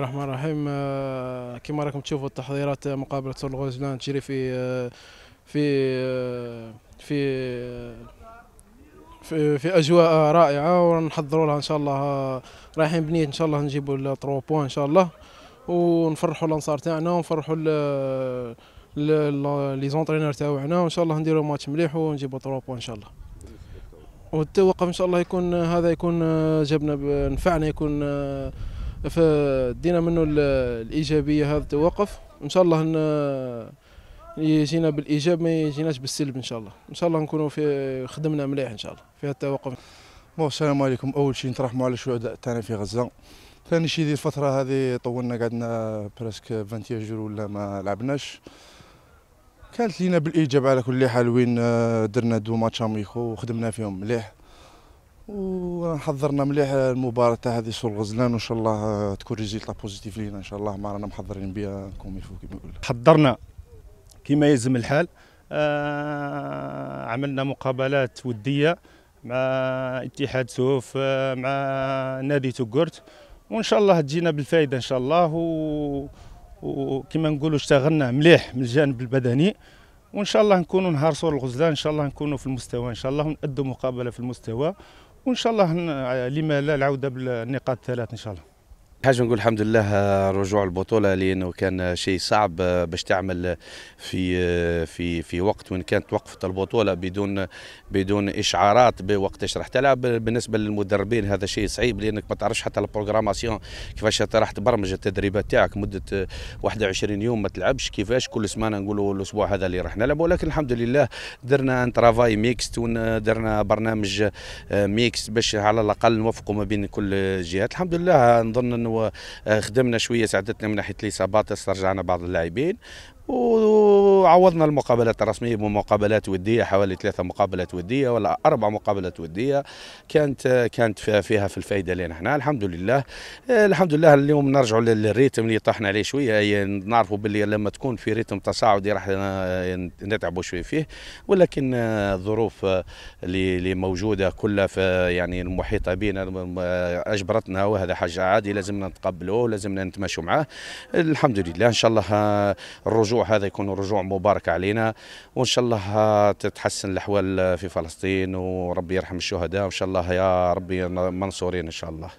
الرحمن الرحيم آه، كما راكم تشوفوا التحضيرات مقابله الغوزلان تجري في آه، في آه، في في, في اجواء رائعه ونحضروا لها ان شاء الله رايحين بنيه ان شاء الله نجيبوا الترو بوان ان شاء الله ونفرحوا الانصار تاعنا ونفرحوا لي زونترينور تاعنا وان شاء الله نديروا ماتش مليح ونجيبوا ترو بوان ان شاء الله والتوقف ان شاء الله يكون هذا يكون جبنا نفعنا يكون فدينا منه الايجابيه هذا التوقف ان شاء الله يجينا بالايجاب ما يجيناش بالسلب ان شاء الله ان شاء الله نكونوا في خدمنا مليح ان شاء الله في هذا التوقف السلام عليكم اول شيء نترحموا على الشهداء تاعنا في غزه ثاني شيء دي الفتره هذه طولنا قعدنا برسك 20 جور ولا ما لعبناش كانت لينا بالايجاب على كل حال وين آه، درنا دو ماتش اميكو وخدمنا فيهم مليح وحضرنا مليح المباراه تاع هذه سور غزلان وان شاء الله تكون ريزيلتا بوزيتيف لينا ان شاء الله ما رانا محضرين بها كوم يفو كيما يقول حضرنا كما يلزم الحال آه عملنا مقابلات وديه مع اتحاد سوف آه، مع نادي توكورت وان شاء الله تجينا بالفائده ان شاء الله و... وكما نقولوا اشتغلنا مليح من الجانب البدني وان شاء الله نكونوا نهار سور الغزلان ان شاء الله نكونوا في المستوى ان شاء الله ونقدموا مقابله في المستوى وان شاء الله لما لا العوده بالنقاط الثلاث ان شاء الله حاجه نقول الحمد لله رجوع البطوله لانه كان شيء صعب باش تعمل في في في وقت وان كانت وقفت البطوله بدون بدون اشعارات بوقتاش راح تلعب بالنسبه للمدربين هذا شيء صعيب لانك ما تعرفش حتى البروغراماسيون كيفاش راح تبرمج التدريبات تاعك مده 21 يوم ما تلعبش كيفاش كل سمانه نقولوا الاسبوع هذا اللي راح نلعب ولكن الحمد لله درنا ان ترافاي ميكست ودرنا برنامج ميكس باش على الاقل نوفقوا ما بين كل الجهات الحمد لله نظن وخدمنا شويه ساعدتنا من ناحيه الاصابات استرجعنا بعض اللاعبين وعوضنا المقابلات الرسمية بمقابلات ودية حوالي ثلاثة مقابلات ودية ولا أربع مقابلات ودية كانت كانت فيها في الفائدة لنا احنا الحمد لله الحمد لله اليوم نرجعوا للريتم اللي طحنا عليه شوية نعرفوا باللي لما تكون في ريتم تصاعدي راح نتعبوا شوية فيه ولكن الظروف اللي موجودة كلها في يعني المحيطة بنا أجبرتنا وهذا حاجة عادي لازمنا نتقبلوه لازمنا نتماشوا معاه الحمد لله إن شاء الله الرجوع الرجوع هذا يكون رجوع مبارك علينا وان شاء الله تتحسن الاحوال في فلسطين وربي يرحم الشهداء وان شاء الله يا ربي منصورين ان شاء الله